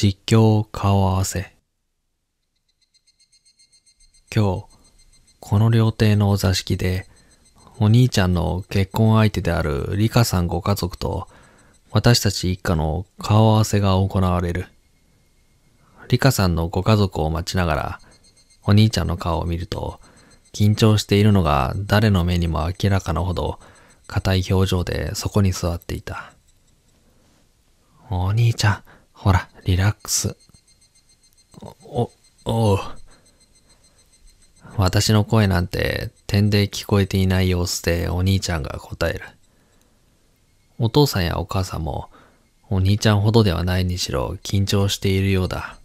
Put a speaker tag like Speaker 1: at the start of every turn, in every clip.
Speaker 1: 実況顔合わせ。今日、この料亭のお座敷で、お兄ちゃんの結婚相手であるリカさんご家族と、私たち一家の顔合わせが行われる。リカさんのご家族を待ちながら、お兄ちゃんの顔を見ると、緊張しているのが誰の目にも明らかなほど、硬い表情でそこに座っていた。お兄ちゃん、ほら、リラックス。お、おう。私の声なんて点で聞こえていない様子でお兄ちゃんが答える。お父さんやお母さんもお兄ちゃんほどではないにしろ緊張しているようだ。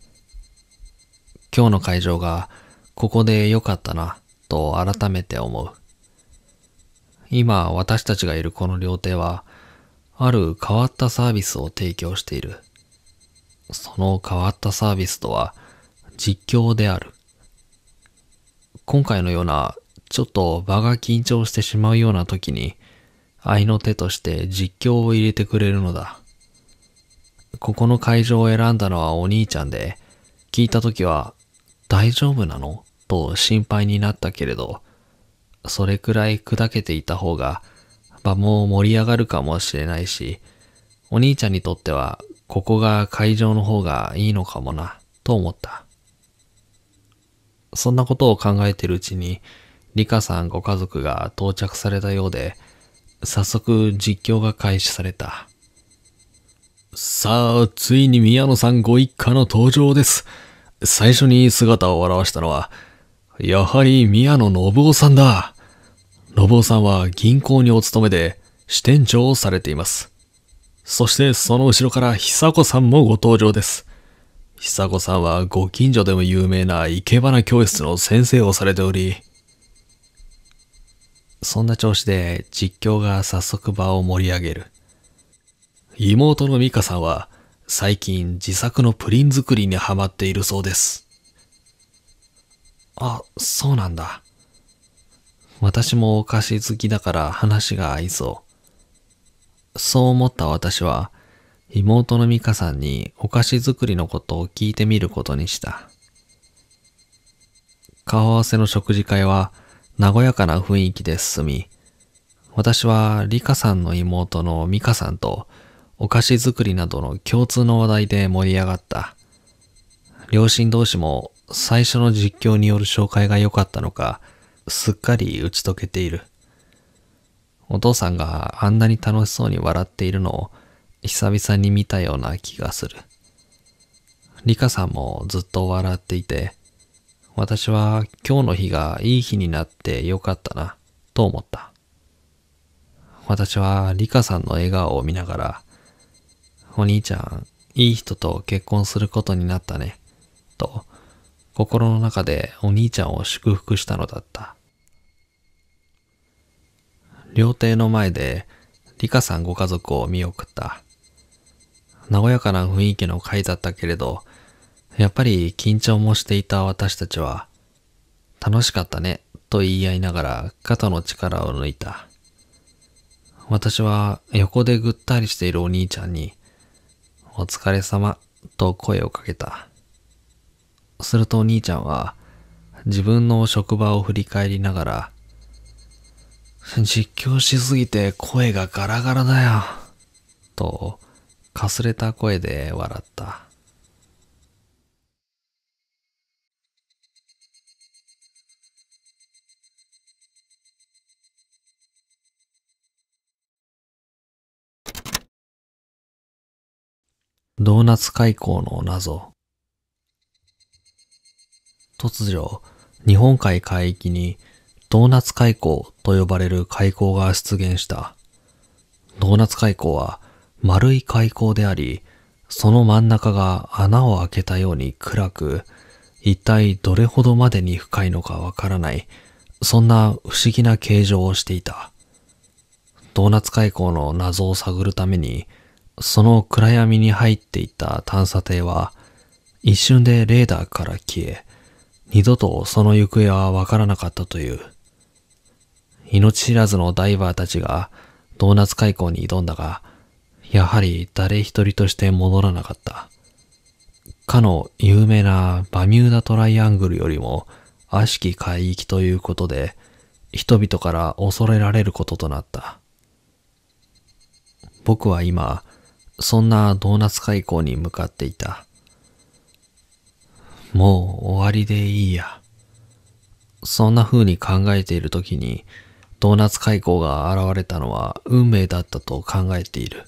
Speaker 1: 今日の会場がここで良かったなと改めて思う。今私たちがいるこの料亭はある変わったサービスを提供している。その変わったサービスとは実況である。今回のようなちょっと場が緊張してしまうような時に愛の手として実況を入れてくれるのだ。ここの会場を選んだのはお兄ちゃんで聞いた時は大丈夫なのと心配になったけれどそれくらい砕けていた方が場も盛り上がるかもしれないしお兄ちゃんにとってはここが会場の方がいいのかもな、と思った。そんなことを考えているうちに、リカさんご家族が到着されたようで、早速実況が開始された。さあ、ついに宮野さんご一家の登場です。最初に姿を現したのは、やはり宮野信夫さんだ。信夫さんは銀行にお勤めで支店長をされています。そしてその後ろから久子さんもご登場です。久子さんはご近所でも有名な生け花教室の先生をされており、そんな調子で実況が早速場を盛り上げる。妹の美香さんは最近自作のプリン作りにハマっているそうです。あ、そうなんだ。私もお菓子好きだから話が合いそう。そう思った私は、妹の美香さんにお菓子作りのことを聞いてみることにした。顔合わせの食事会は和やかな雰囲気で進み、私はリカさんの妹の美香さんとお菓子作りなどの共通の話題で盛り上がった。両親同士も最初の実況による紹介が良かったのか、すっかり打ち解けている。お父さんがあんなに楽しそうに笑っているのを久々に見たような気がする。リカさんもずっと笑っていて、私は今日の日がいい日になってよかったな、と思った。私はリカさんの笑顔を見ながら、お兄ちゃん、いい人と結婚することになったね、と心の中でお兄ちゃんを祝福したのだった。料亭の前で、リカさんご家族を見送った。和やかな雰囲気の会だったけれど、やっぱり緊張もしていた私たちは、楽しかったねと言い合いながら肩の力を抜いた。私は横でぐったりしているお兄ちゃんに、お疲れ様と声をかけた。するとお兄ちゃんは自分の職場を振り返りながら実況しすぎて声がガラガラだよ。と、かすれた声で笑った。ドーナツ海溝の謎。突如、日本海海域にドーナツ開口と呼ばれる開口が出現した。ドーナツ開口は丸い開口であり、その真ん中が穴を開けたように暗く、一体どれほどまでに深いのかわからない、そんな不思議な形状をしていた。ドーナツ開口の謎を探るために、その暗闇に入っていた探査艇は、一瞬でレーダーから消え、二度とその行方はわからなかったという。命知らずのダイバーたちがドーナツ海溝に挑んだが、やはり誰一人として戻らなかった。かの有名なバミューダトライアングルよりも悪しき海域ということで、人々から恐れられることとなった。僕は今、そんなドーナツ海溝に向かっていた。もう終わりでいいや。そんな風に考えている時に、ドーナツ開口が現れたのは運命だったと考えている。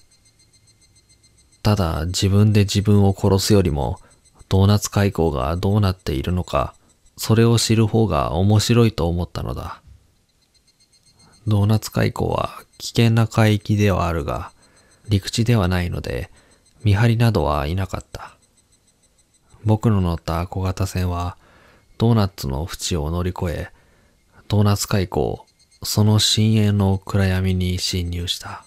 Speaker 1: ただ自分で自分を殺すよりも、ドーナツ開口がどうなっているのか、それを知る方が面白いと思ったのだ。ドーナツ海溝は危険な海域ではあるが、陸地ではないので、見張りなどはいなかった。僕の乗った小型船は、ドーナツの縁を乗り越え、ドーナツ海溝その深淵の暗闇に侵入した。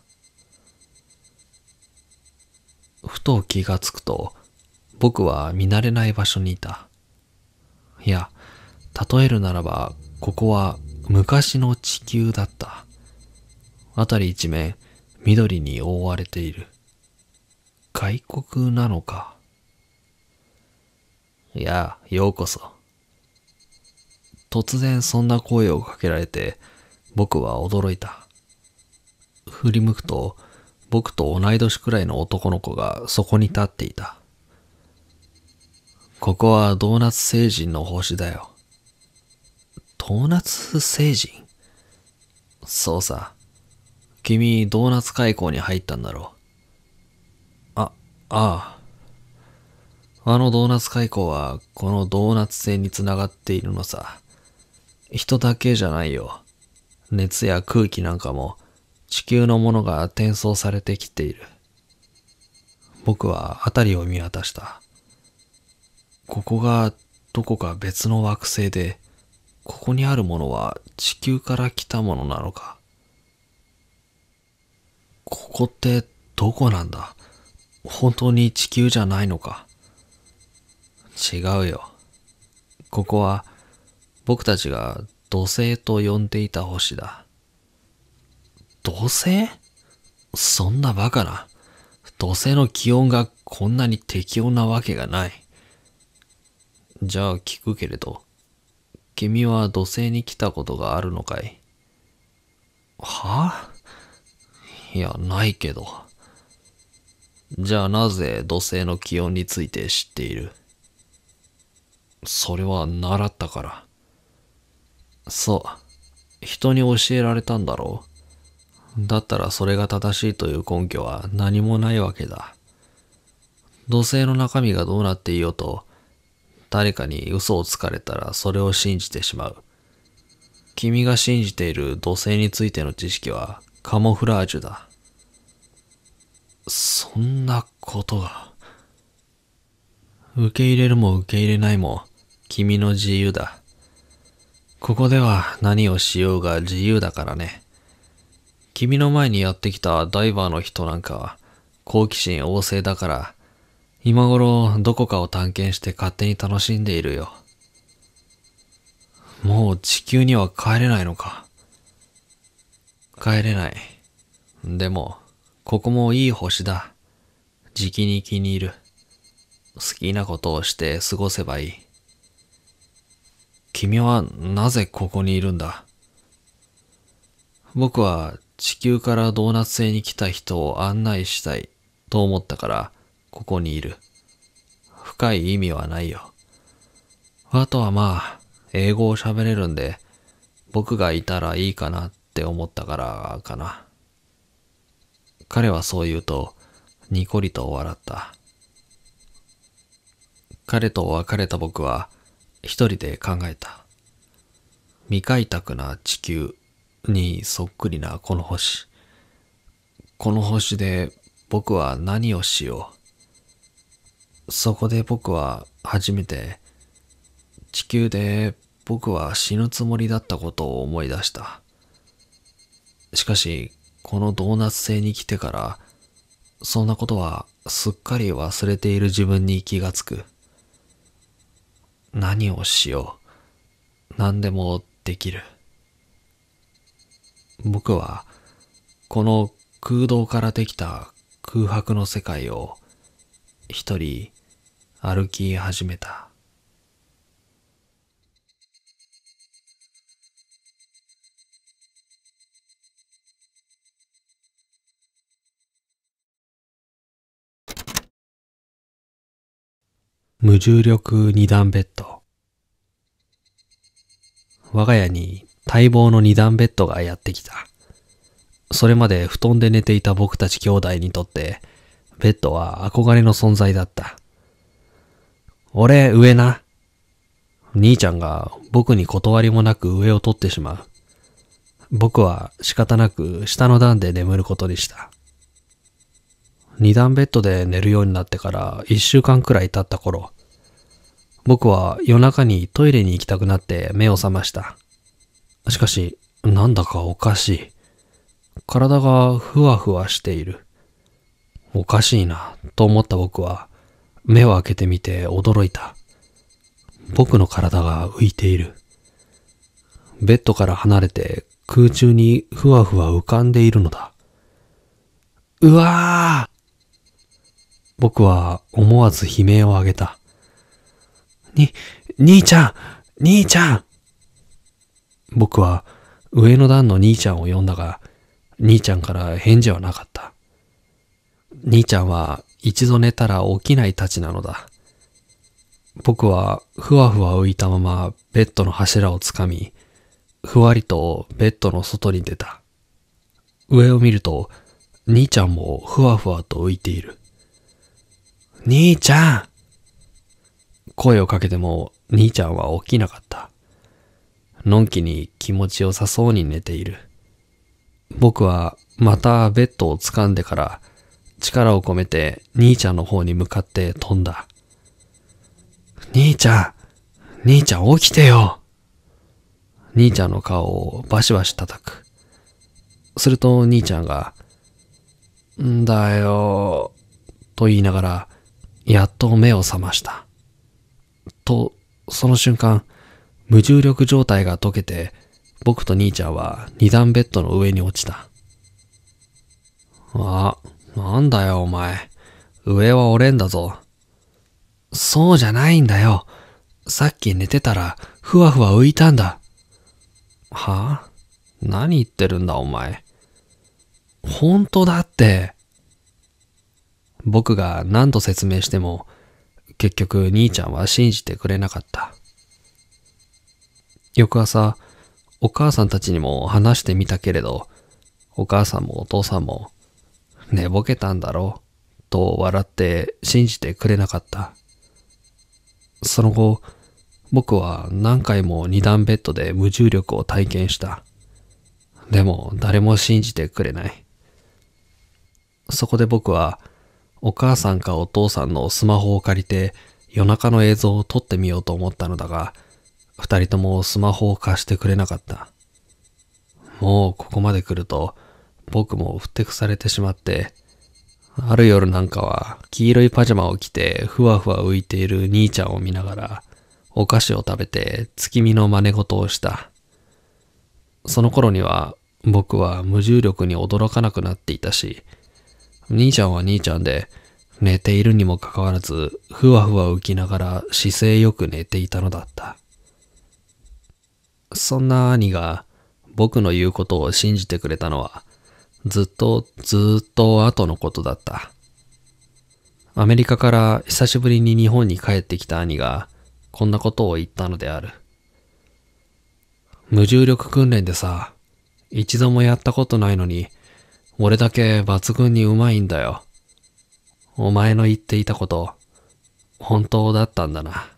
Speaker 1: ふと気がつくと、僕は見慣れない場所にいた。いや、例えるならば、ここは昔の地球だった。辺り一面、緑に覆われている。外国なのか。いや、ようこそ。突然そんな声をかけられて、僕は驚いた。振り向くと、僕と同い年くらいの男の子がそこに立っていた。ここはドーナツ星人の星だよ。ドーナツ星人そうさ。君、ドーナツ開溝に入ったんだろう。あ、ああ。あのドーナツ開溝は、このドーナツ船につながっているのさ。人だけじゃないよ。熱や空気なんかも地球のものが転送されてきている。僕は辺りを見渡した。ここがどこか別の惑星で、ここにあるものは地球から来たものなのか。ここってどこなんだ本当に地球じゃないのか違うよ。ここは僕たちが土星と呼んでいた星だ。土星そんなバカな。土星の気温がこんなに適温なわけがない。じゃあ聞くけれど、君は土星に来たことがあるのかいはあ、いや、ないけど。じゃあなぜ土星の気温について知っているそれは習ったから。そう。人に教えられたんだろう。だったらそれが正しいという根拠は何もないわけだ。土星の中身がどうなっていようと、誰かに嘘をつかれたらそれを信じてしまう。君が信じている土星についての知識はカモフラージュだ。そんなことが。受け入れるも受け入れないも君の自由だ。ここでは何をしようが自由だからね。君の前にやってきたダイバーの人なんかは好奇心旺盛だから、今頃どこかを探検して勝手に楽しんでいるよ。もう地球には帰れないのか。帰れない。でも、ここもいい星だ。じきに気に入る。好きなことをして過ごせばいい。君はなぜここにいるんだ僕は地球からドーナツ星に来た人を案内したいと思ったからここにいる。深い意味はないよ。あとはまあ、英語を喋れるんで、僕がいたらいいかなって思ったからかな。彼はそう言うと、にこりと笑った。彼と別れた僕は、一人で考えた。未開拓な地球にそっくりなこの星。この星で僕は何をしよう。そこで僕は初めて地球で僕は死ぬつもりだったことを思い出した。しかし、このドーナツ星に来てから、そんなことはすっかり忘れている自分に気がつく。何をしよう。何でもできる。僕は、この空洞からできた空白の世界を、一人歩き始めた。無重力二段ベッド。我が家に待望の二段ベッドがやってきた。それまで布団で寝ていた僕たち兄弟にとって、ベッドは憧れの存在だった。俺、上な。兄ちゃんが僕に断りもなく上を取ってしまう。僕は仕方なく下の段で眠ることにした。二段ベッドで寝るようになってから一週間くらい経った頃、僕は夜中にトイレに行きたくなって目を覚ました。しかし、なんだかおかしい。体がふわふわしている。おかしいな、と思った僕は、目を開けてみて驚いた。僕の体が浮いている。ベッドから離れて空中にふわふわ浮かんでいるのだ。うわぁ僕は思わず悲鳴を上げた。に、兄ちゃん兄ちゃん僕は上の段の兄ちゃんを呼んだが、兄ちゃんから返事はなかった。兄ちゃんは一度寝たら起きないたちなのだ。僕はふわふわ浮いたままベッドの柱をつかみ、ふわりとベッドの外に出た。上を見ると、兄ちゃんもふわふわと浮いている。兄ちゃん声をかけても兄ちゃんは起きなかった。のんきに気持ちよさそうに寝ている。僕はまたベッドを掴んでから力を込めて兄ちゃんの方に向かって飛んだ。兄ちゃん兄ちゃん起きてよ兄ちゃんの顔をバシバシ叩く。すると兄ちゃんが、んだよ、と言いながらやっと目を覚ました。と、その瞬間、無重力状態が解けて、僕と兄ちゃんは二段ベッドの上に落ちた。あ、なんだよお前。上は折れんだぞ。そうじゃないんだよ。さっき寝てたら、ふわふわ浮いたんだ。はあ何言ってるんだお前。本当だって。僕が何度説明しても、結局兄ちゃんは信じてくれなかった。翌朝、お母さんたちにも話してみたけれど、お母さんもお父さんも、寝ぼけたんだろう、と笑って信じてくれなかった。その後、僕は何回も二段ベッドで無重力を体験した。でも誰も信じてくれない。そこで僕はお母さんかお父さんのスマホを借りて夜中の映像を撮ってみようと思ったのだが、二人ともスマホを貸してくれなかった。もうここまで来ると僕もふてくされてしまって、ある夜なんかは黄色いパジャマを着てふわふわ浮いている兄ちゃんを見ながらお菓子を食べて月見の真似事をした。その頃には僕は無重力に驚かなくなっていたし、兄ちゃんは兄ちゃんで、寝ているにもかかわらず、ふわふわ浮きながら姿勢よく寝ていたのだった。そんな兄が僕の言うことを信じてくれたのは、ずっとずっと後のことだった。アメリカから久しぶりに日本に帰ってきた兄が、こんなことを言ったのである。無重力訓練でさ、一度もやったことないのに、俺だけ抜群にうまいんだよ。お前の言っていたこと、本当だったんだな。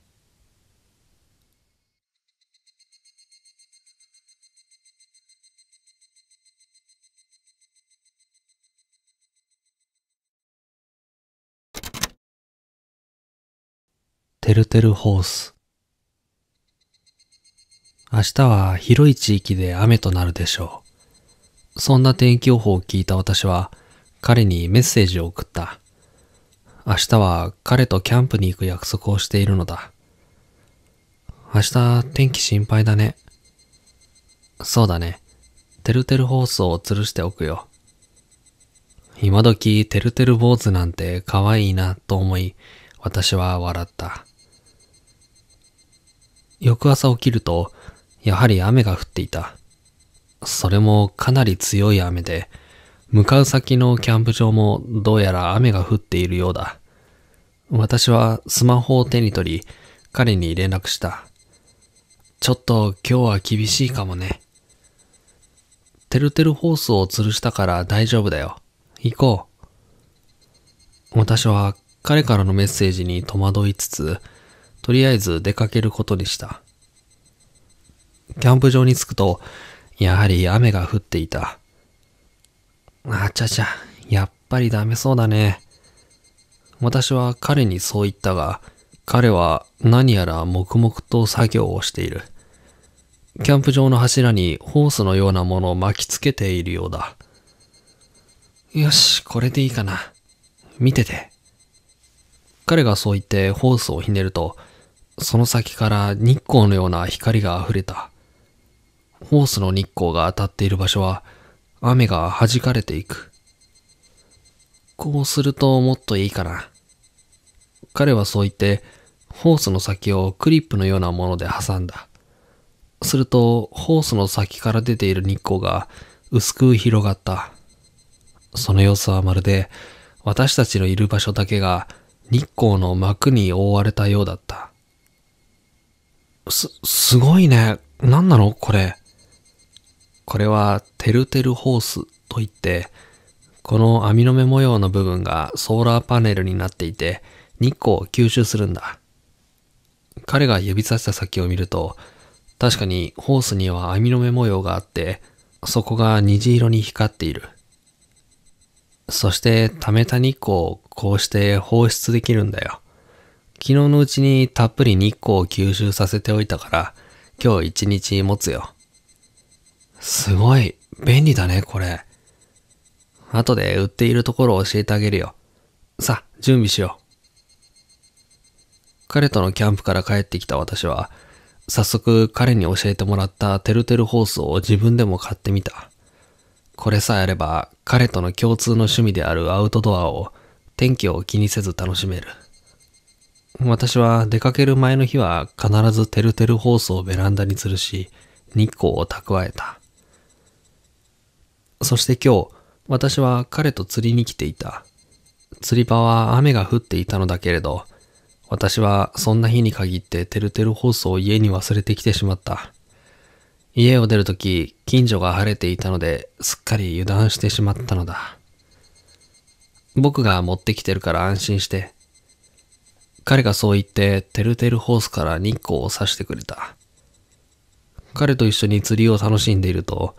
Speaker 1: てるてるホース。明日は広い地域で雨となるでしょう。そんな天気予報を聞いた私は彼にメッセージを送った。明日は彼とキャンプに行く約束をしているのだ。明日天気心配だね。そうだね。てるてるホースを吊るしておくよ。今時てるてる坊主なんて可愛いなと思い、私は笑った。翌朝起きると、やはり雨が降っていた。それもかなり強い雨で、向かう先のキャンプ場もどうやら雨が降っているようだ。私はスマホを手に取り、彼に連絡した。ちょっと今日は厳しいかもね。てるてるホースを吊るしたから大丈夫だよ。行こう。私は彼からのメッセージに戸惑いつつ、とりあえず出かけることにした。キャンプ場に着くと、やはり雨が降っていた。あちゃちゃ、やっぱりダメそうだね。私は彼にそう言ったが、彼は何やら黙々と作業をしている。キャンプ場の柱にホースのようなものを巻きつけているようだ。よし、これでいいかな。見てて。彼がそう言ってホースをひねると、その先から日光のような光が溢れた。ホースの日光が当たっている場所は雨が弾かれていく。こうするともっといいかな。彼はそう言って、ホースの先をクリップのようなもので挟んだ。すると、ホースの先から出ている日光が薄く広がった。その様子はまるで、私たちのいる場所だけが日光の膜に覆われたようだった。す、すごいね。何なのこれ。これはてるてるホースといって、この網の目模様の部分がソーラーパネルになっていて、日光を吸収するんだ。彼が指さした先を見ると、確かにホースには網の目模様があって、そこが虹色に光っている。そして溜めた日光をこうして放出できるんだよ。昨日のうちにたっぷり日光を吸収させておいたから、今日一日持つよ。すごい、便利だね、これ。後で売っているところを教えてあげるよ。さ、準備しよう。彼とのキャンプから帰ってきた私は、早速彼に教えてもらったてるてるホースを自分でも買ってみた。これさえあれば、彼との共通の趣味であるアウトドアを、天気を気にせず楽しめる。私は出かける前の日は必ずてるてるホースをベランダに吊るし、日光を蓄えた。そして今日、私は彼と釣りに来ていた。釣り場は雨が降っていたのだけれど、私はそんな日に限っててるてるホースを家に忘れてきてしまった。家を出るとき、近所が晴れていたので、すっかり油断してしまったのだ。僕が持ってきてるから安心して。彼がそう言って、てるてるホースから日光を差してくれた。彼と一緒に釣りを楽しんでいると、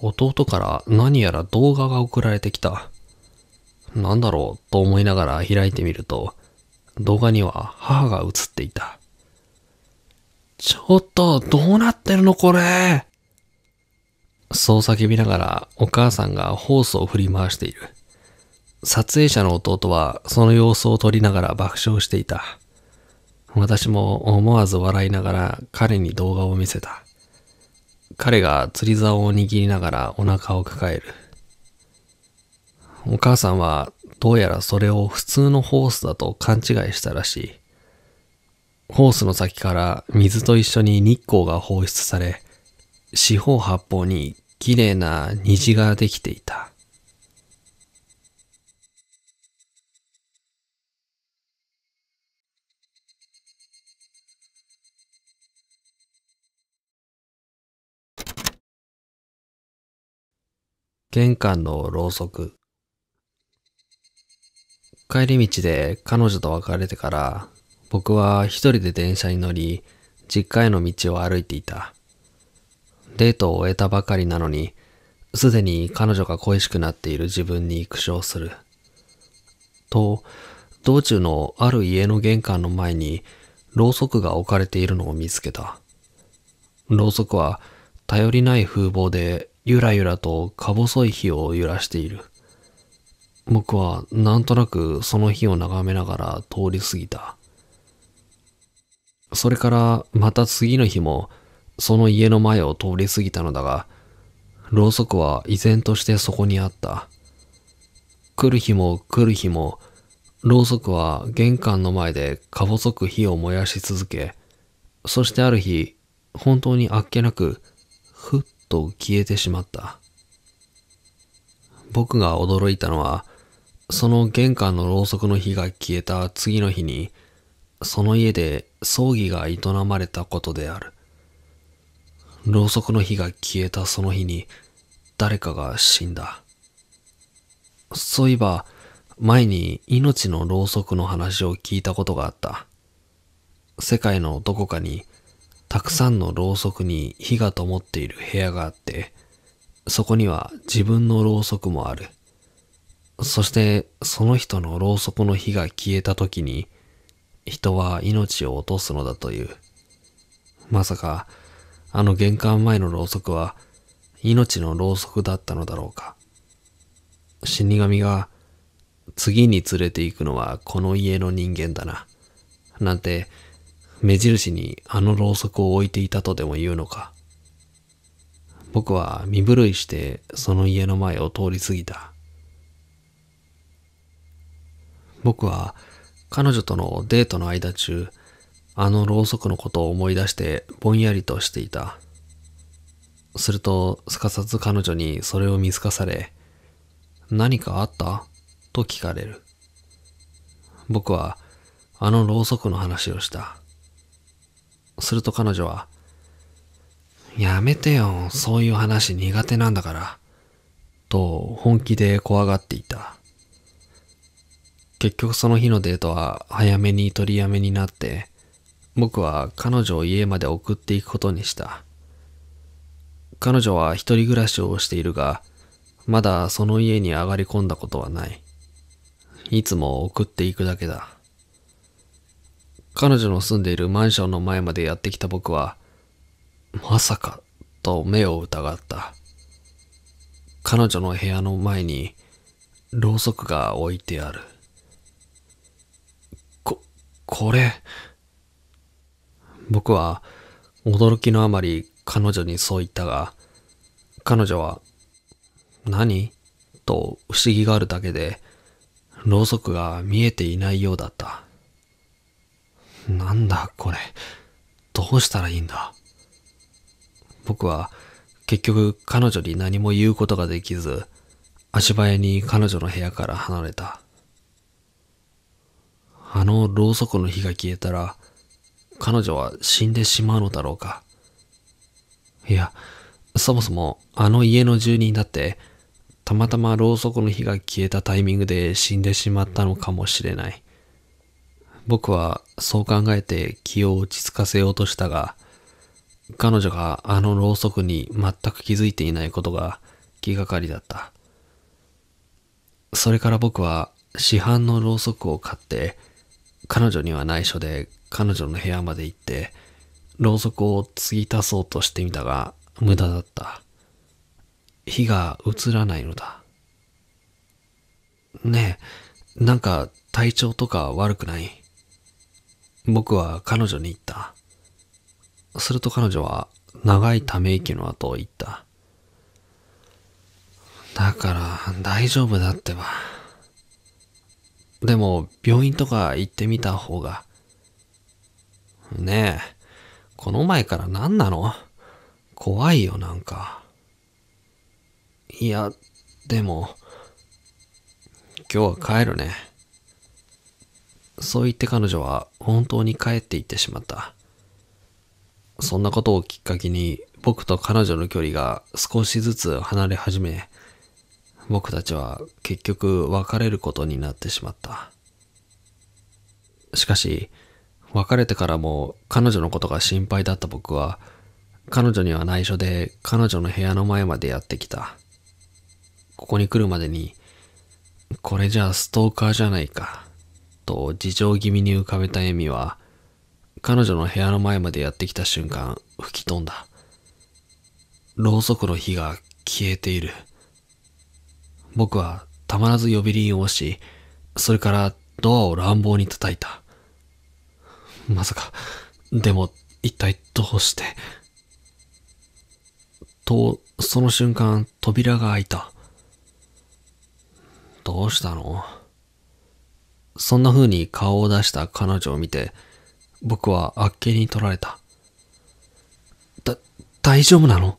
Speaker 1: 弟から何やら動画が送られてきた。なんだろうと思いながら開いてみると、動画には母が映っていた。ちょっと、どうなってるのこれそう叫びながらお母さんがホースを振り回している。撮影者の弟はその様子を撮りながら爆笑していた。私も思わず笑いながら彼に動画を見せた。彼が釣り竿を握りながらお腹を抱える。お母さんはどうやらそれを普通のホースだと勘違いしたらしい。ホースの先から水と一緒に日光が放出され、四方八方に綺麗な虹ができていた。玄関のろうそく。帰り道で彼女と別れてから、僕は一人で電車に乗り、実家への道を歩いていた。デートを終えたばかりなのに、すでに彼女が恋しくなっている自分に苦笑する。と、道中のある家の玄関の前に、ろうそくが置かれているのを見つけた。ろうそくは、頼りない風貌でゆらゆらとか細い火を揺らしている。僕はなんとなくその火を眺めながら通り過ぎた。それからまた次の日もその家の前を通り過ぎたのだが、ろうそくは依然としてそこにあった。来る日も来る日も、ろうそくは玄関の前でか細く火を燃やし続け、そしてある日、本当にあっけなく、ふっと消えてしまった。僕が驚いたのは、その玄関のろうそくの火が消えた次の日に、その家で葬儀が営まれたことである。ろうそくの火が消えたその日に、誰かが死んだ。そういえば、前に命のろうそくの話を聞いたことがあった。世界のどこかにたくさんのろうそくに火が灯っている部屋があって、そこには自分のろうそくもある。そしてその人のろうそくの火が消えた時に、人は命を落とすのだという。まさか、あの玄関前のろうそくは命のろうそくだったのだろうか。死神が次に連れて行くのはこの家の人間だな。なんて目印にあのろうそくを置いていたとでも言うのか。僕は身震いしてその家の前を通り過ぎた。僕は彼女とのデートの間中、あのろうそくのことを思い出してぼんやりとしていた。すると、すかさず彼女にそれを見透かされ、何かあったと聞かれる。僕は、あのろうそくの話をした。すると彼女は、やめてよ、そういう話苦手なんだから、と本気で怖がっていた。結局その日のデートは早めに取りやめになって、僕は彼女を家まで送っていくことにした。彼女は一人暮らしをしているが、まだその家に上がり込んだことはない。いつも送っていくだけだ。彼女の住んでいるマンションの前までやってきた僕は、まさか、と目を疑った。彼女の部屋の前に、ろうそくが置いてある。こ、これ。僕は、驚きのあまり彼女にそう言ったが、彼女は、何と不思議があるだけで、ろうそくが見えていないようだった。なんだこれ。どうしたらいいんだ。僕は結局彼女に何も言うことができず、足早に彼女の部屋から離れた。あのろうそくの火が消えたら、彼女は死んでしまうのだろうか。いや、そもそもあの家の住人だって、たまたまろうそくの火が消えたタイミングで死んでしまったのかもしれない。僕はそう考えて気を落ち着かせようとしたが、彼女があのろうそくに全く気づいていないことが気がかりだった。それから僕は市販のろうそくを買って、彼女には内緒で彼女の部屋まで行って、ろうそくを継ぎ足そうとしてみたが無駄だった。火が映らないのだ。ねえ、なんか体調とか悪くない僕は彼女に言った。すると彼女は長いため息の後を言った。だから大丈夫だってば。でも病院とか行ってみた方が。ねえ、この前から何なの怖いよなんか。いや、でも、今日は帰るね。そう言って彼女は本当に帰って行ってしまった。そんなことをきっかけに僕と彼女の距離が少しずつ離れ始め、僕たちは結局別れることになってしまった。しかし、別れてからも彼女のことが心配だった僕は、彼女には内緒で彼女の部屋の前までやってきた。ここに来るまでに、これじゃあストーカーじゃないか。と事情気味に浮かべたエミは、彼女の部屋の前までやってきた瞬間、吹き飛んだ。ろうそくの火が消えている。僕はたまらず呼び鈴を押し、それからドアを乱暴に叩いた。まさか、でも一体どうして。と、その瞬間扉が開いた。どうしたのそんな風に顔を出した彼女を見て、僕はあっけに取られた。だ、大丈夫なの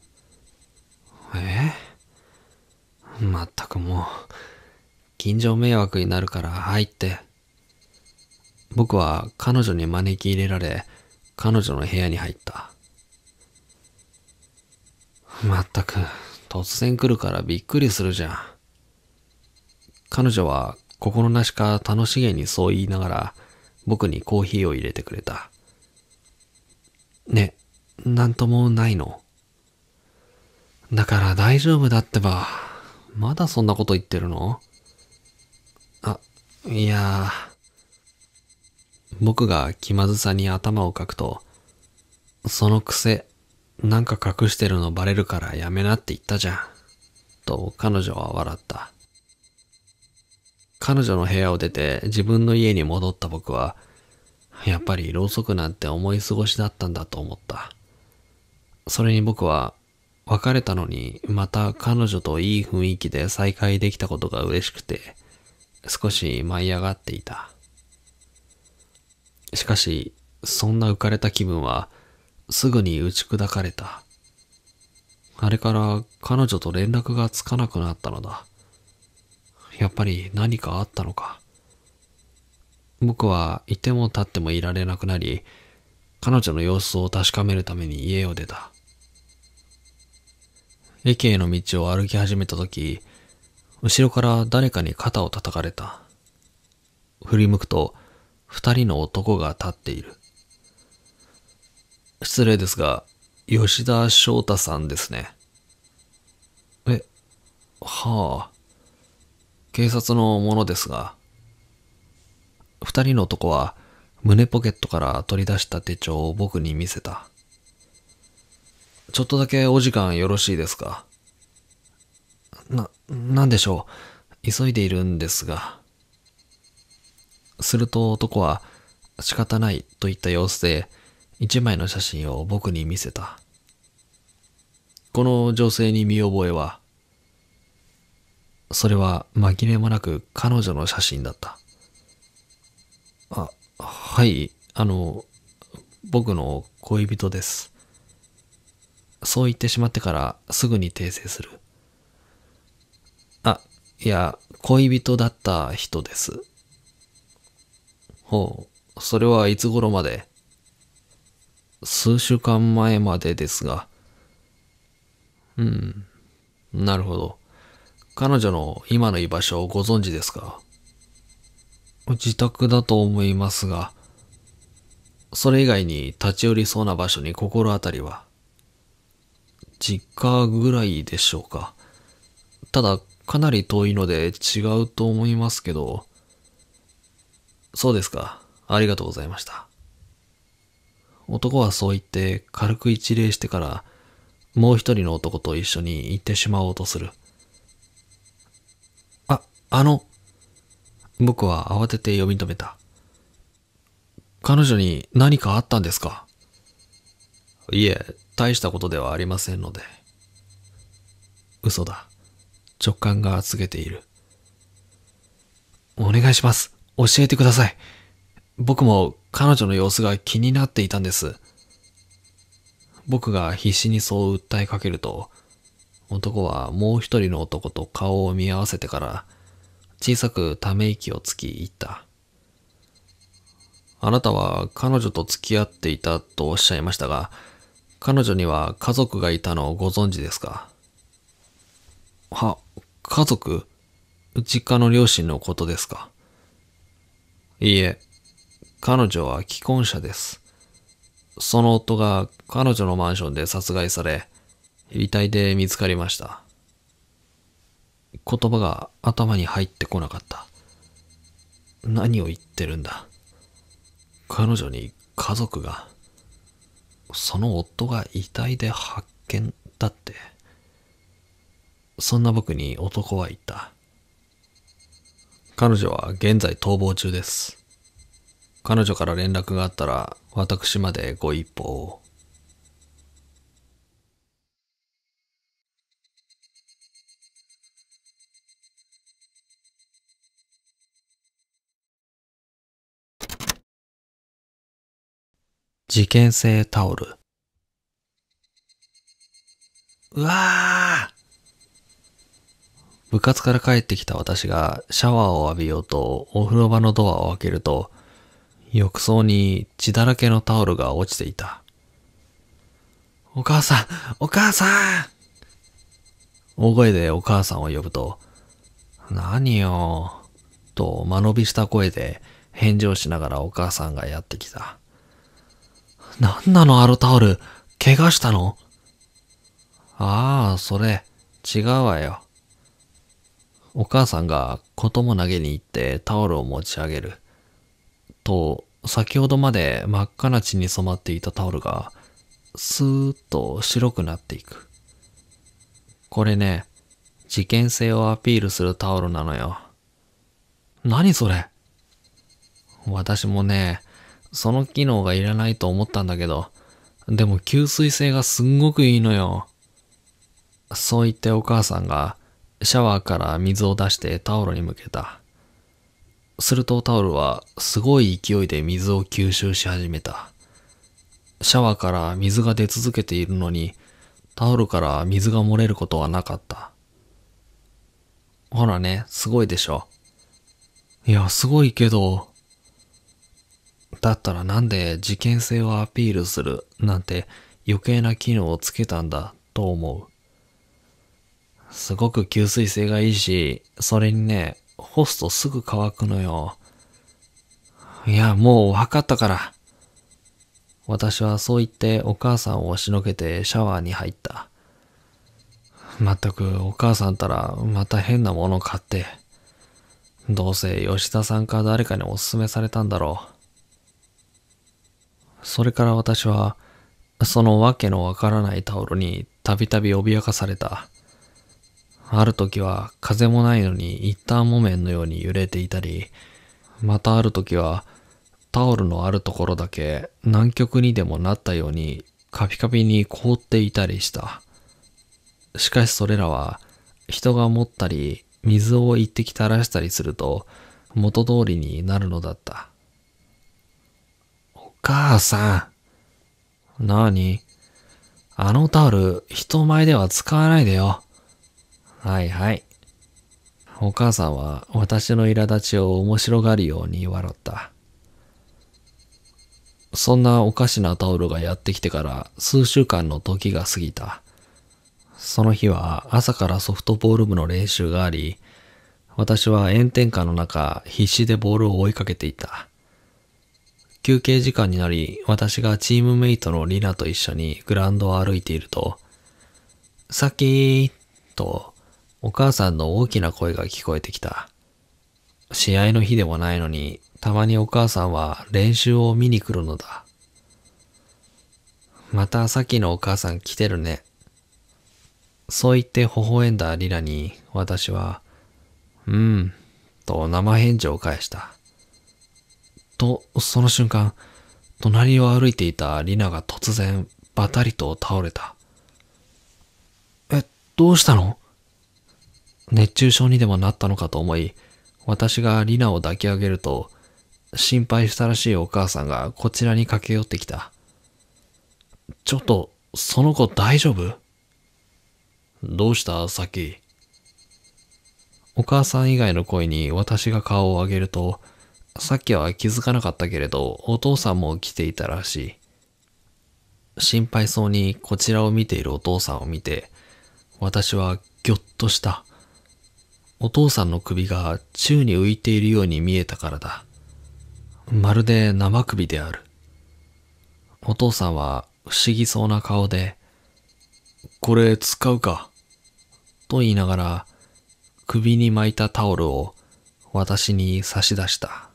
Speaker 1: えまったくもう、近所迷惑になるから入って。僕は彼女に招き入れられ、彼女の部屋に入った。まったく、突然来るからびっくりするじゃん。彼女は心なしか楽しげにそう言いながら、僕にコーヒーを入れてくれた。ね、なんともないの。だから大丈夫だってば。まだそんなこと言ってるのあ、いや僕が気まずさに頭をかくと、その癖、なんか隠してるのバレるからやめなって言ったじゃん。と彼女は笑った。彼女の部屋を出て自分の家に戻った僕は、やっぱりろうそくなんて思い過ごしだったんだと思った。それに僕は、別れたのにまた彼女といい雰囲気で再会できたことが嬉しくて、少し舞い上がっていた。しかし、そんな浮かれた気分は、すぐに打ち砕かれた。あれから彼女と連絡がつかなくなったのだ。やっぱり何かあったのか。僕はいても立ってもいられなくなり、彼女の様子を確かめるために家を出た。駅への道を歩き始めた時、後ろから誰かに肩を叩かれた。振り向くと、二人の男が立っている。失礼ですが、吉田翔太さんですね。え、はあ。警察のものですが、二人の男は胸ポケットから取り出した手帳を僕に見せた。ちょっとだけお時間よろしいですかな、なんでしょう。急いでいるんですが。すると男は仕方ないといった様子で一枚の写真を僕に見せた。この女性に見覚えはそれは紛れもなく彼女の写真だった。あ、はい、あの、僕の恋人です。そう言ってしまってからすぐに訂正する。あ、いや、恋人だった人です。ほう、それはいつ頃まで数週間前までですが。うん、なるほど。彼女の今の居場所をご存知ですか自宅だと思いますが、それ以外に立ち寄りそうな場所に心当たりは実家ぐらいでしょうか。ただ、かなり遠いので違うと思いますけど、そうですか。ありがとうございました。男はそう言って軽く一礼してから、もう一人の男と一緒に行ってしまおうとする。あの、僕は慌てて呼び止めた。彼女に何かあったんですかいえ、大したことではありませんので。嘘だ。直感が告げている。お願いします。教えてください。僕も彼女の様子が気になっていたんです。僕が必死にそう訴えかけると、男はもう一人の男と顔を見合わせてから、小さくため息をつき言った。あなたは彼女と付き合っていたとおっしゃいましたが、彼女には家族がいたのをご存知ですかは、家族実家の両親のことですかいいえ、彼女は既婚者です。その夫が彼女のマンションで殺害され、遺体で見つかりました。言葉が頭に入ってこなかった。何を言ってるんだ。彼女に家族が、その夫が遺体で発見だって。そんな僕に男は言った。彼女は現在逃亡中です。彼女から連絡があったら私までご一報を。事件性タオル。うわあ部活から帰ってきた私がシャワーを浴びようとお風呂場のドアを開けると、浴槽に血だらけのタオルが落ちていた。お母さんお母さん大声でお母さんを呼ぶと、何よと間延びした声で返事をしながらお母さんがやってきた。なんなのあのタオル怪我したのああ、それ、違うわよ。お母さんが子供投げに行ってタオルを持ち上げる。と、先ほどまで真っ赤な血に染まっていたタオルが、スーッと白くなっていく。これね、事件性をアピールするタオルなのよ。何それ私もね、その機能がいらないと思ったんだけど、でも吸水性がすんごくいいのよ。そう言ってお母さんがシャワーから水を出してタオルに向けた。するとタオルはすごい勢いで水を吸収し始めた。シャワーから水が出続けているのに、タオルから水が漏れることはなかった。ほらね、すごいでしょ。いや、すごいけど、だったらなんで事件性をアピールするなんて余計な機能をつけたんだと思う。すごく吸水性がいいし、それにね、干すとすぐ乾くのよ。いや、もう分かったから。私はそう言ってお母さんを押しのけてシャワーに入った。まったくお母さんたらまた変なもの買って。どうせ吉田さんか誰かにおすすめされたんだろう。それから私は、そのわけのわからないタオルにたびたび脅かされた。ある時は風もないのに一旦木綿のように揺れていたり、またある時はタオルのあるところだけ南極にでもなったようにカピカピに凍っていたりした。しかしそれらは人が持ったり水を一滴垂らしたりすると元通りになるのだった。母さん。なにあのタオル、人前では使わないでよ。はいはい。お母さんは私の苛立ちを面白がるように笑った。そんなおかしなタオルがやってきてから数週間の時が過ぎた。その日は朝からソフトボール部の練習があり、私は炎天下の中必死でボールを追いかけていた。休憩時間になり、私がチームメイトのリナと一緒にグラウンドを歩いていると、さっきーと、お母さんの大きな声が聞こえてきた。試合の日でもないのに、たまにお母さんは練習を見に来るのだ。またさっきのお母さん来てるね。そう言って微笑んだリラに私は、うん、と生返事を返した。と、その瞬間、隣を歩いていたリナが突然、バタリと倒れた。え、どうしたの熱中症にでもなったのかと思い、私がリナを抱き上げると、心配したらしいお母さんがこちらに駆け寄ってきた。ちょっと、その子大丈夫どうしたさっき。お母さん以外の声に私が顔を上げると、さっきは気づかなかったけれど、お父さんも来ていたらしい。心配そうにこちらを見ているお父さんを見て、私はぎょっとした。お父さんの首が宙に浮いているように見えたからだ。まるで生首である。お父さんは不思議そうな顔で、これ使うか。と言いながら、首に巻いたタオルを私に差し出した。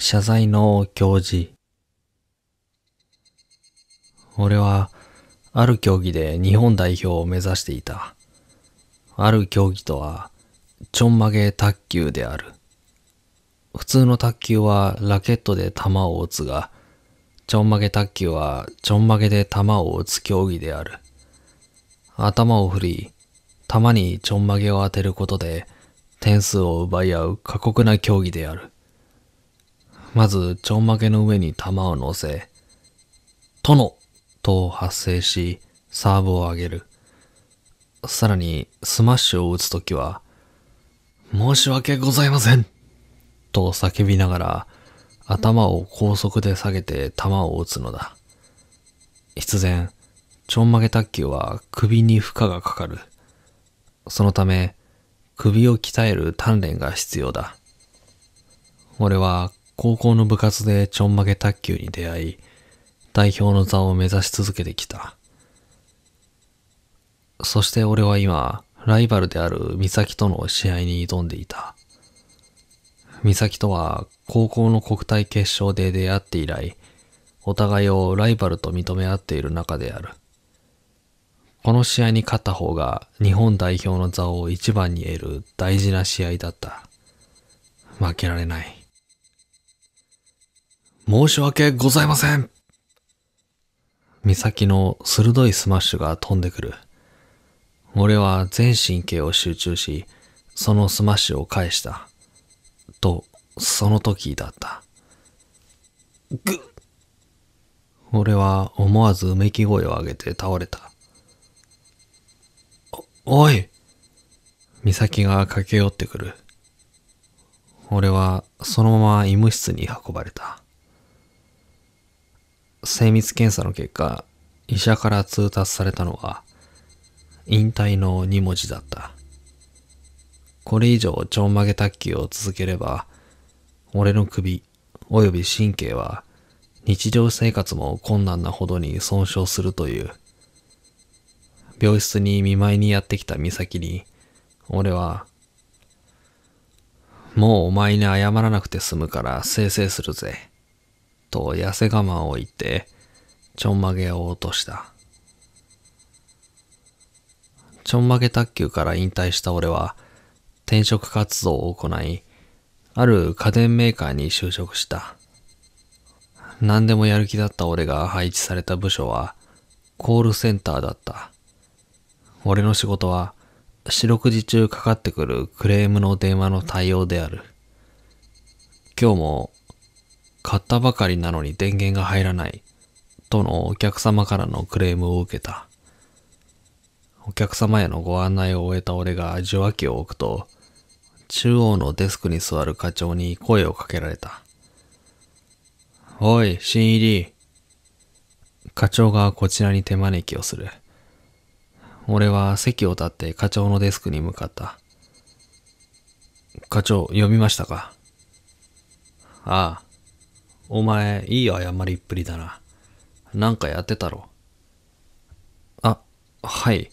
Speaker 1: 謝罪の行事。俺は、ある競技で日本代表を目指していた。ある競技とは、ちょんまげ卓球である。普通の卓球はラケットで球を打つが、ちょんまげ卓球はちょんまげで球を打つ競技である。頭を振り、球にちょんまげを当てることで点数を奪い合う過酷な競技である。まず、ちょんまげの上に玉を乗せ、殿と発声し、サーブを上げる。さらに、スマッシュを打つときは、申し訳ございませんと叫びながら、頭を高速で下げて玉を打つのだ。必然、ちょんまげ卓球は首に負荷がかかる。そのため、首を鍛える鍛錬が必要だ。俺は高校の部活でちょんまげ卓球に出会い、代表の座を目指し続けてきた。そして俺は今、ライバルである美咲との試合に挑んでいた。美咲とは高校の国体決勝で出会って以来、お互いをライバルと認め合っている中である。この試合に勝った方が日本代表の座を一番に得る大事な試合だった。負けられない。申し訳ございません。美咲の鋭いスマッシュが飛んでくる。俺は全神経を集中し、そのスマッシュを返した。と、その時だった。ぐっ俺は思わずうめき声を上げて倒れた。お、おい美咲が駆け寄ってくる。俺はそのまま医務室に運ばれた。精密検査の結果、医者から通達されたのは、引退の2文字だった。これ以上ちょんまげ卓球を続ければ、俺の首、及び神経は、日常生活も困難なほどに損傷するという。病室に見舞いにやってきた美咲に、俺は、もうお前に謝らなくて済むからせいするぜ。と痩せ我慢を言って、ちょんまげを落とした。ちょんまげ卓球から引退した俺は、転職活動を行い、ある家電メーカーに就職した。何でもやる気だった俺が配置された部署は、コールセンターだった。俺の仕事は、四六時中かかってくるクレームの電話の対応である。今日も買ったばかりなのに電源が入らない、とのお客様からのクレームを受けた。お客様へのご案内を終えた俺が受話器を置くと、中央のデスクに座る課長に声をかけられた。おい、新入り。課長がこちらに手招きをする。俺は席を立って課長のデスクに向かった。課長、読みましたかああ。お前、いい謝りっぷりだな。なんかやってたろ。あ、はい。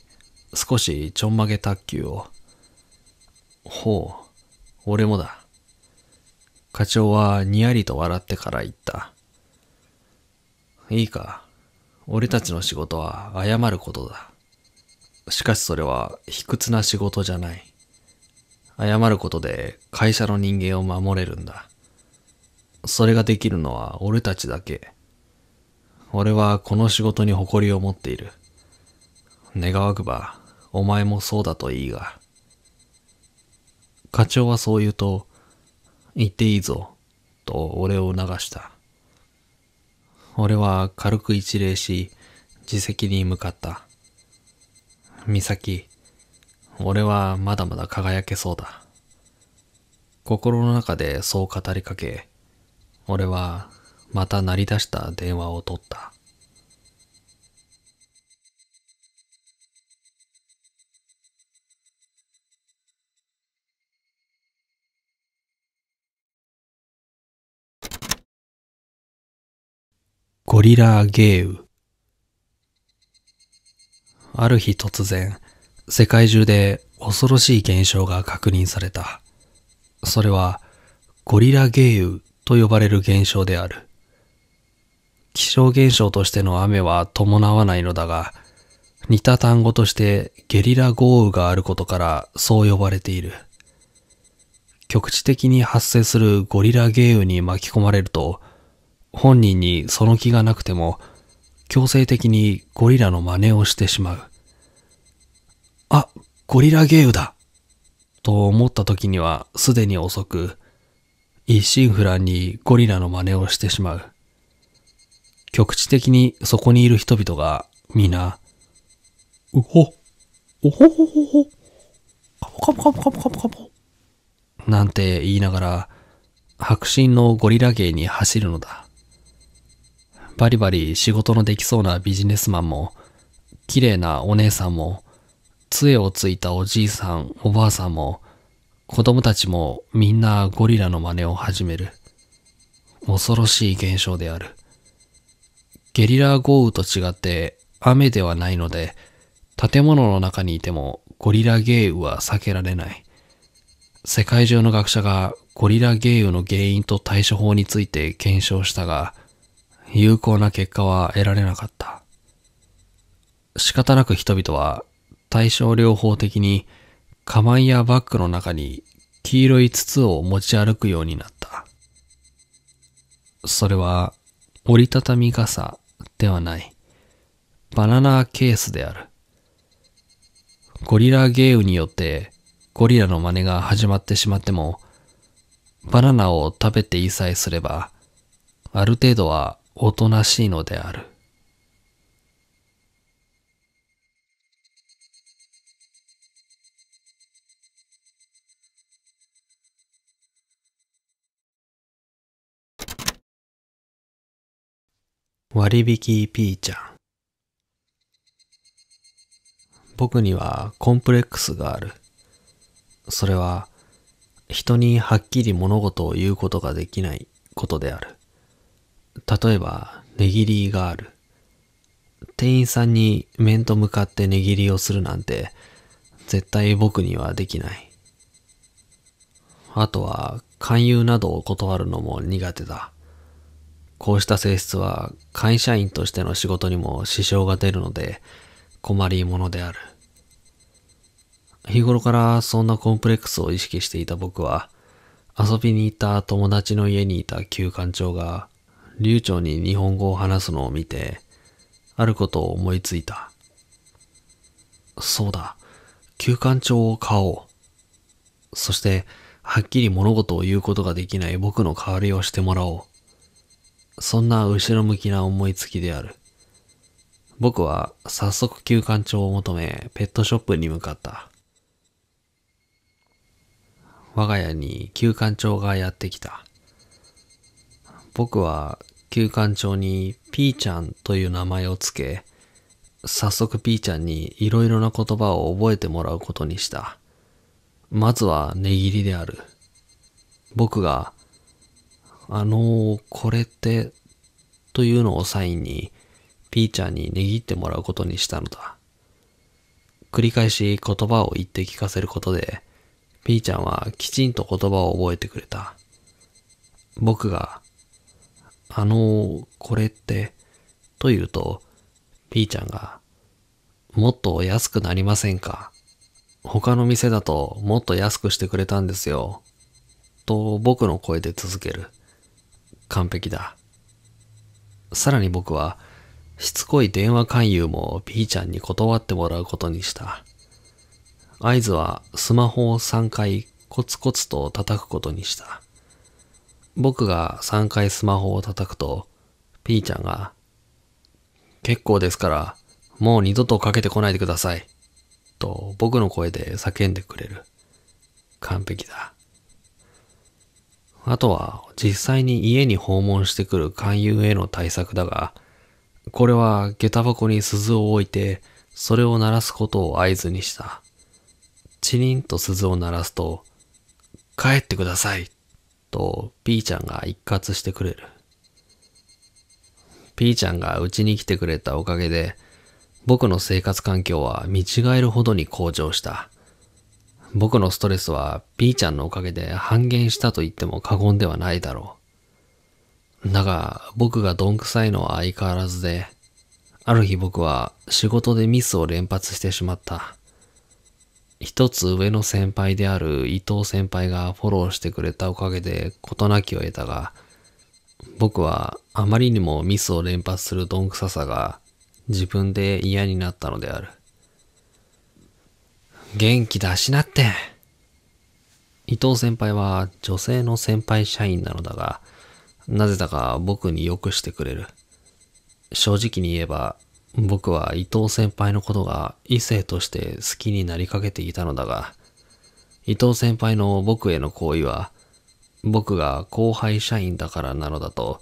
Speaker 1: 少しちょんまげ卓球を。ほう、俺もだ。課長はにやりと笑ってから言った。いいか。俺たちの仕事は謝ることだ。しかしそれは卑屈な仕事じゃない。謝ることで会社の人間を守れるんだ。それができるのは俺たちだけ。俺はこの仕事に誇りを持っている。願わくば、お前もそうだといいが。課長はそう言うと、行っていいぞ、と俺を促した。俺は軽く一礼し、自席に向かった。美咲、俺はまだまだ輝けそうだ。心の中でそう語りかけ、俺はまた鳴り出した電話を取った。ゴリラゲーウある日突然、世界中で恐ろしい現象が確認された。それは、ゴリラゲーウと呼ばれる現象である。気象現象としての雨は伴わないのだが、似た単語としてゲリラ豪雨があることからそう呼ばれている。局地的に発生するゴリラゲー雨に巻き込まれると、本人にその気がなくても、強制的にゴリラの真似をしてしまう。あ、ゴリラゲー雨だと思った時にはすでに遅く、一心不乱にゴリラの真似をしてしまう。局地的にそこにいる人々が皆、うほ、おほほほほ、カポカポカポカポカポカなんて言いながら、白真のゴリラ芸に走るのだ。バリバリ仕事のできそうなビジネスマンも、綺麗なお姉さんも、杖をついたおじいさん、おばあさんも、子供たちもみんなゴリラの真似を始める。恐ろしい現象である。ゲリラ豪雨と違って雨ではないので、建物の中にいてもゴリラゲーウは避けられない。世界中の学者がゴリラゲーウの原因と対処法について検証したが、有効な結果は得られなかった。仕方なく人々は対症療法的にカバンやバッグの中に黄色い筒を持ち歩くようになった。それは折りたたみ傘ではない。バナナケースである。ゴリラゲームによってゴリラの真似が始まってしまっても、バナナを食べていさえすれば、ある程度はおとなしいのである。割引ピーちゃん。僕にはコンプレックスがある。それは、人にはっきり物事を言うことができないことである。例えば、値切りがある。店員さんに面と向かって値切りをするなんて、絶対僕にはできない。あとは、勧誘などを断るのも苦手だ。こうした性質は会社員としての仕事にも支障が出るので困りものである。日頃からそんなコンプレックスを意識していた僕は遊びに行った友達の家にいた旧館長が流暢に日本語を話すのを見てあることを思いついた。そうだ、旧館長を買おう。そして、はっきり物事を言うことができない僕の代わりをしてもらおう。そんな後ろ向きな思いつきである。僕は早速休館長を求め、ペットショップに向かった。我が家に休館長がやってきた。僕は休館長にピーちゃんという名前をつけ、早速ピーちゃんにいろいろな言葉を覚えてもらうことにした。まずは値切りである。僕があのー、これって、というのをサインに、ピーちゃんに握ってもらうことにしたのだ。繰り返し言葉を言って聞かせることで、ピーちゃんはきちんと言葉を覚えてくれた。僕が、あのー、これって、と言うと、ピーちゃんが、もっと安くなりませんか他の店だともっと安くしてくれたんですよ。と僕の声で続ける。完璧だ。さらに僕は、しつこい電話勧誘も B ちゃんに断ってもらうことにした。合図はスマホを3回コツコツと叩くことにした。僕が3回スマホを叩くと、P ちゃんが、結構ですから、もう二度とかけてこないでください。と僕の声で叫んでくれる。完璧だ。あとは実際に家に訪問してくる勧誘への対策だが、これは下駄箱に鈴を置いて、それを鳴らすことを合図にした。チリンと鈴を鳴らすと、帰ってくださいと P ちゃんが一括してくれる。P ちゃんがうちに来てくれたおかげで、僕の生活環境は見違えるほどに向上した。僕のストレスは B ちゃんのおかげで半減したと言っても過言ではないだろう。だが僕がどんくさいのは相変わらずで、ある日僕は仕事でミスを連発してしまった。一つ上の先輩である伊藤先輩がフォローしてくれたおかげで事なきを得たが、僕はあまりにもミスを連発するどんくささが自分で嫌になったのである。元気出しなって。伊藤先輩は女性の先輩社員なのだが、なぜだか僕に良くしてくれる。正直に言えば、僕は伊藤先輩のことが異性として好きになりかけていたのだが、伊藤先輩の僕への行為は、僕が後輩社員だからなのだと、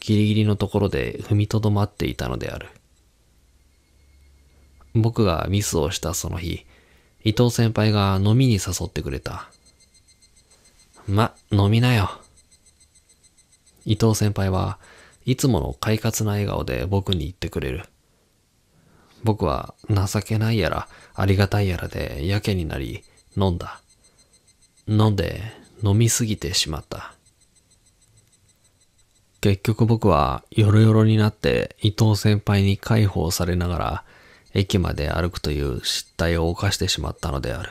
Speaker 1: ギリギリのところで踏みとどまっていたのである。僕がミスをしたその日、伊藤先輩が飲みに誘ってくれた。ま、飲みなよ。伊藤先輩はいつもの快活な笑顔で僕に言ってくれる。僕は情けないやらありがたいやらでやけになり飲んだ。飲んで飲みすぎてしまった。結局僕はヨロヨロになって伊藤先輩に介抱されながら駅まで歩くという失態を犯してしまったのである。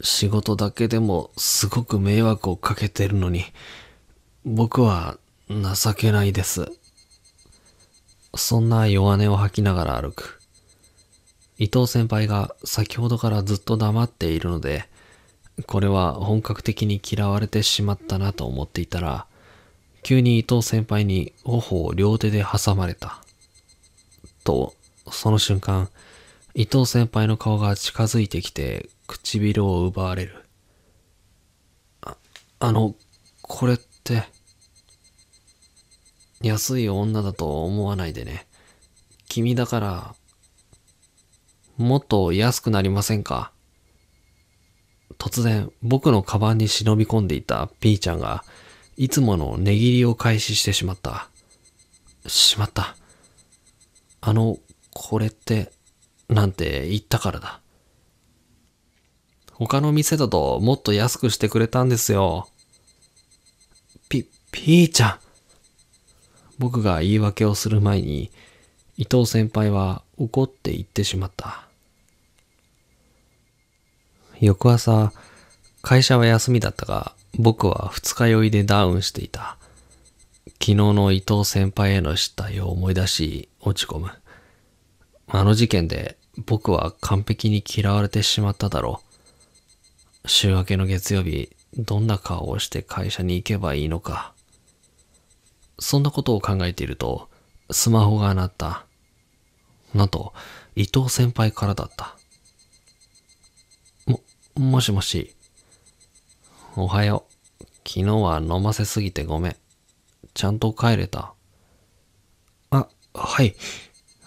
Speaker 1: 仕事だけでもすごく迷惑をかけてるのに、僕は情けないです。そんな弱音を吐きながら歩く。伊藤先輩が先ほどからずっと黙っているので、これは本格的に嫌われてしまったなと思っていたら、急に伊藤先輩に頬を両手で挟まれた。と、その瞬間、伊藤先輩の顔が近づいてきて、唇を奪われる。あ、あの、これって、安い女だと思わないでね。君だから、もっと安くなりませんか突然、僕のカバンに忍び込んでいた P ちゃんが、いつもの値切りを開始してしまった。しまった。あの、これって、なんて言ったからだ。他の店だともっと安くしてくれたんですよ。ピ、ピーちゃん。僕が言い訳をする前に、伊藤先輩は怒って言ってしまった。翌朝、会社は休みだったが、僕は二日酔いでダウンしていた。昨日の伊藤先輩への失態を思い出し落ち込む。あの事件で僕は完璧に嫌われてしまっただろう。週明けの月曜日、どんな顔をして会社に行けばいいのか。そんなことを考えていると、スマホが鳴った。なんと、伊藤先輩からだった。も、もしもし。おはよう。昨日は飲ませすぎてごめん。ちゃんと帰れた。あ、はい。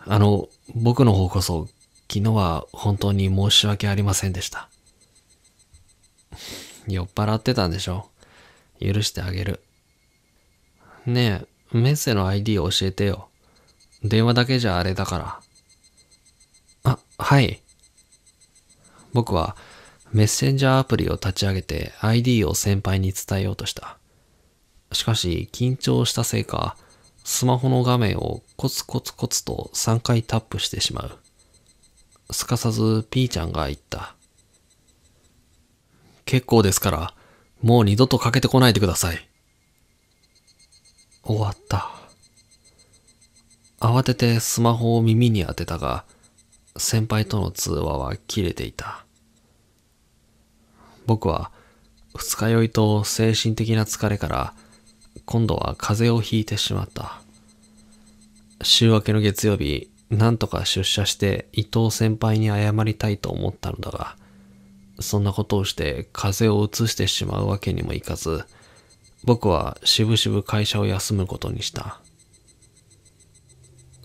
Speaker 1: あの、僕の方こそ、昨日は本当に申し訳ありませんでした。酔っ払ってたんでしょ許してあげる。ねえ、メッセの ID 教えてよ。電話だけじゃあれだから。あ、はい。僕はメッセンジャーアプリを立ち上げて ID を先輩に伝えようとした。しかし緊張したせいか、スマホの画面をコツコツコツと3回タップしてしまう。すかさず P ちゃんが言った。結構ですから、もう二度とかけてこないでください。終わった。慌ててスマホを耳に当てたが、先輩との通話は切れていた。僕は二日酔いと精神的な疲れから今度は風邪をひいてしまった。週明けの月曜日、なんとか出社して伊藤先輩に謝りたいと思ったのだが、そんなことをして風邪をうつしてしまうわけにもいかず、僕はしぶしぶ会社を休むことにした。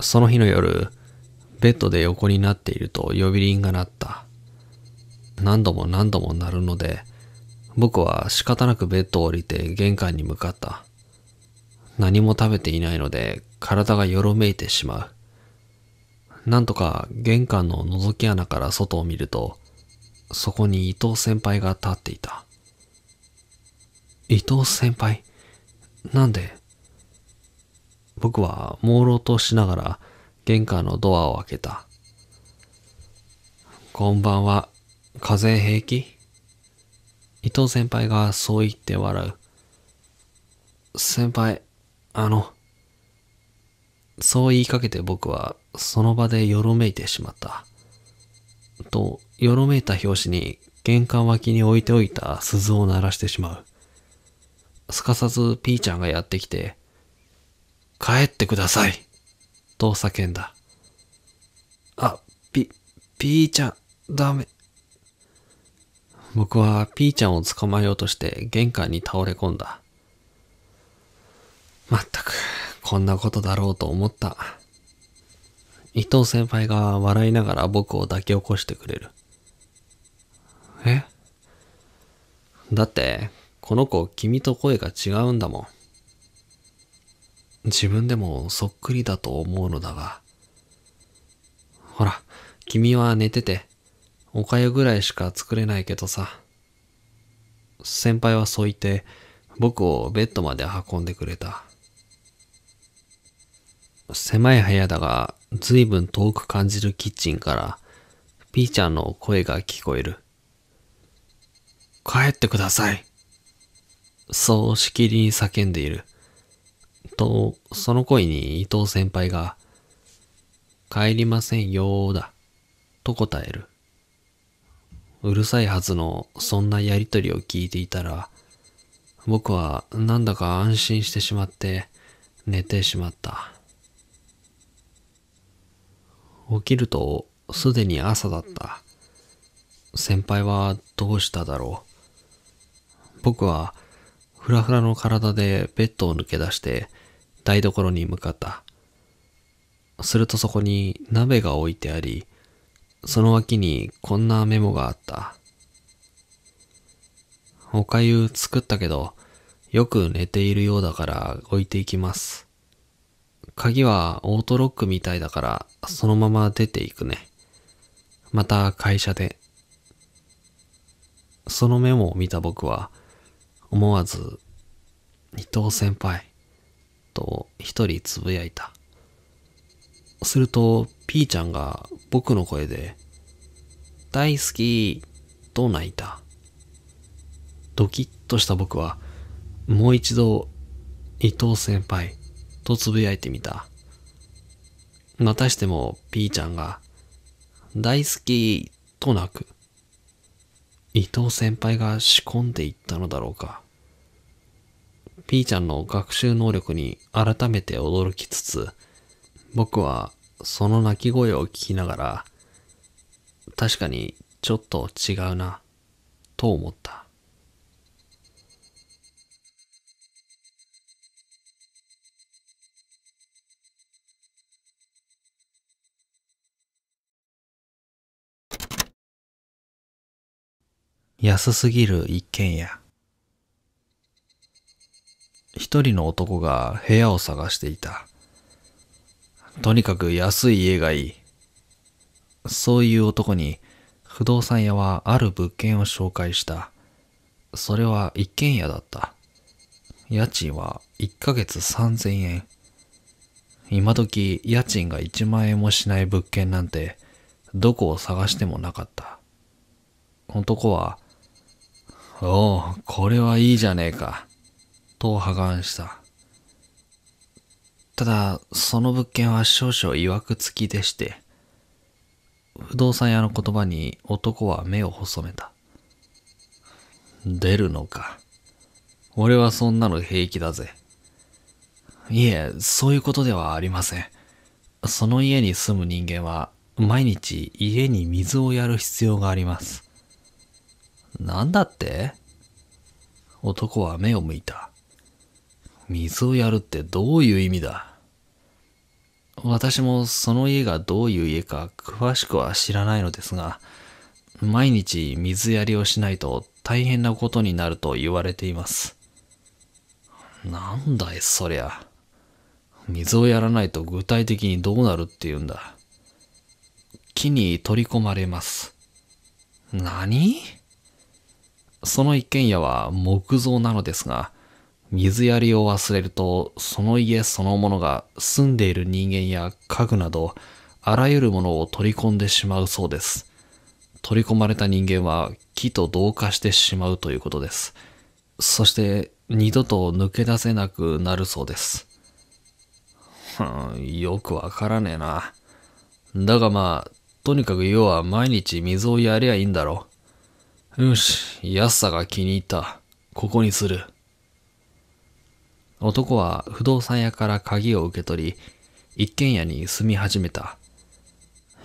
Speaker 1: その日の夜、ベッドで横になっていると呼び鈴が鳴った。何度も何度も鳴るので、僕は仕方なくベッドを降りて玄関に向かった。何も食べていないので体がよろめいてしまう。なんとか玄関の覗き穴から外を見ると、そこに伊藤先輩が立っていた。伊藤先輩なんで僕は朦朧としながら玄関のドアを開けた。こんばんは。風邪平気伊藤先輩がそう言って笑う。先輩、あの、そう言いかけて僕はその場でよろめいてしまった。と、よろめいた拍子に玄関脇に置いておいた鈴を鳴らしてしまう。すかさず P ちゃんがやってきて、帰ってくださいと叫んだ。あ、ピ P ちゃん、ダメ。僕は P ちゃんを捕まえようとして玄関に倒れ込んだ。まったく、こんなことだろうと思った。伊藤先輩が笑いながら僕を抱き起こしてくれる。えだって、この子、君と声が違うんだもん。自分でもそっくりだと思うのだが。ほら、君は寝てて、おかゆぐらいしか作れないけどさ。先輩はそう言って、僕をベッドまで運んでくれた。狭い部屋だが、ずいぶん遠く感じるキッチンから、ピーちゃんの声が聞こえる。帰ってください。そうしきりに叫んでいる。と、その声に伊藤先輩が、帰りませんよだ、と答える。うるさいはずのそんなやりとりを聞いていたら、僕はなんだか安心してしまって寝てしまった。起きるとすでに朝だった。先輩はどうしただろう。僕はふらふらの体でベッドを抜け出して台所に向かった。するとそこに鍋が置いてあり、その脇にこんなメモがあった。おかゆ作ったけど、よく寝ているようだから置いていきます。鍵はオートロックみたいだから、そのまま出ていくね。また会社で。そのメモを見た僕は、思わず、伊藤先輩、と一人つぶやいた。すると、P ちゃんが僕の声で、大好き、と泣いた。ドキッとした僕は、もう一度、伊藤先輩、とつぶやいてみた。またしても P ちゃんが、大好きと泣く。伊藤先輩が仕込んでいったのだろうか。P ちゃんの学習能力に改めて驚きつつ、僕はその泣き声を聞きながら、確かにちょっと違うな、と思った。安すぎる一軒家。一人の男が部屋を探していた。とにかく安い家がいい。そういう男に不動産屋はある物件を紹介した。それは一軒家だった。家賃は一ヶ月三千円。今時家賃が一万円もしない物件なんてどこを探してもなかった。男はおお、これはいいじゃねえか。と破顔した。ただ、その物件は少々曰く付きでして、不動産屋の言葉に男は目を細めた。出るのか。俺はそんなの平気だぜ。いえ、そういうことではありません。その家に住む人間は、毎日家に水をやる必要があります。なんだって男は目を向いた。水をやるってどういう意味だ私もその家がどういう家か詳しくは知らないのですが、毎日水やりをしないと大変なことになると言われています。なんだいそりゃ。水をやらないと具体的にどうなるって言うんだ。木に取り込まれます。何その一軒家は木造なのですが、水やりを忘れると、その家そのものが住んでいる人間や家具など、あらゆるものを取り込んでしまうそうです。取り込まれた人間は木と同化してしまうということです。そして二度と抜け出せなくなるそうです。はん、よくわからねえな。だがまあ、とにかく要は毎日水をやりゃいいんだろう。よし、安さが気に入った。ここにする。男は不動産屋から鍵を受け取り、一軒家に住み始めた。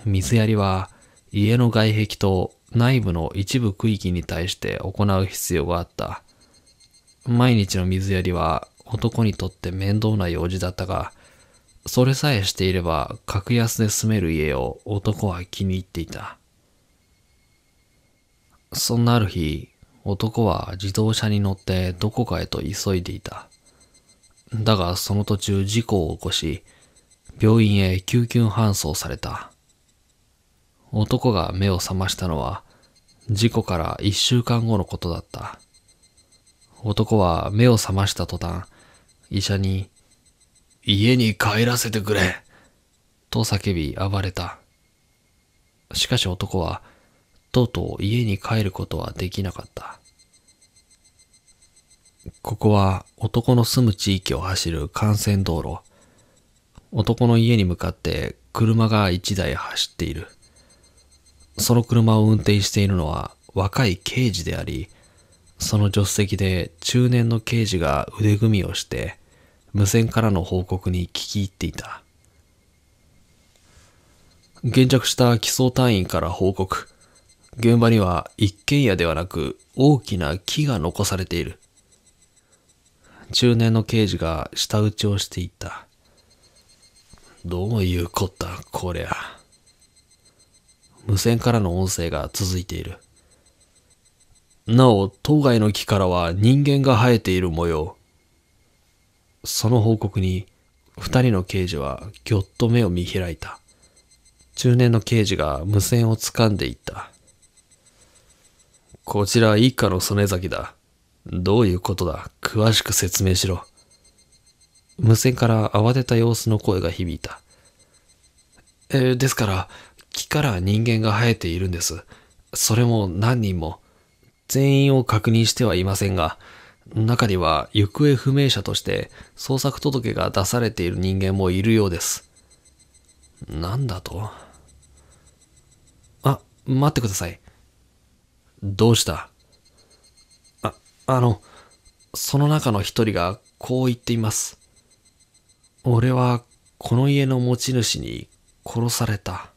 Speaker 1: 水やりは家の外壁と内部の一部区域に対して行う必要があった。毎日の水やりは男にとって面倒な用事だったが、それさえしていれば格安で住める家を男は気に入っていた。そんなある日、男は自動車に乗ってどこかへと急いでいた。だがその途中事故を起こし、病院へ救急搬送された。男が目を覚ましたのは、事故から一週間後のことだった。男は目を覚ました途端、医者に、家に帰らせてくれと叫び暴れた。しかし男は、とうとう家に帰ることはできなかった。ここは男の住む地域を走る幹線道路。男の家に向かって車が一台走っている。その車を運転しているのは若い刑事であり、その助手席で中年の刑事が腕組みをして、無線からの報告に聞き入っていた。現着した基礎隊員から報告。現場には一軒家ではなく大きな木が残されている。中年の刑事が舌打ちをしていった。どういうこったこりゃ。無線からの音声が続いている。なお、当該の木からは人間が生えている模様。その報告に、二人の刑事はぎょっと目を見開いた。中年の刑事が無線を掴んでいった。こちら一家の曽根崎だ。どういうことだ詳しく説明しろ。無線から慌てた様子の声が響いた。えー、ですから、木から人間が生えているんです。それも何人も。全員を確認してはいませんが、中には行方不明者として捜索届が出されている人間もいるようです。なんだとあ、待ってください。どうしたあ、あの、その中の一人がこう言っています。俺はこの家の持ち主に殺された。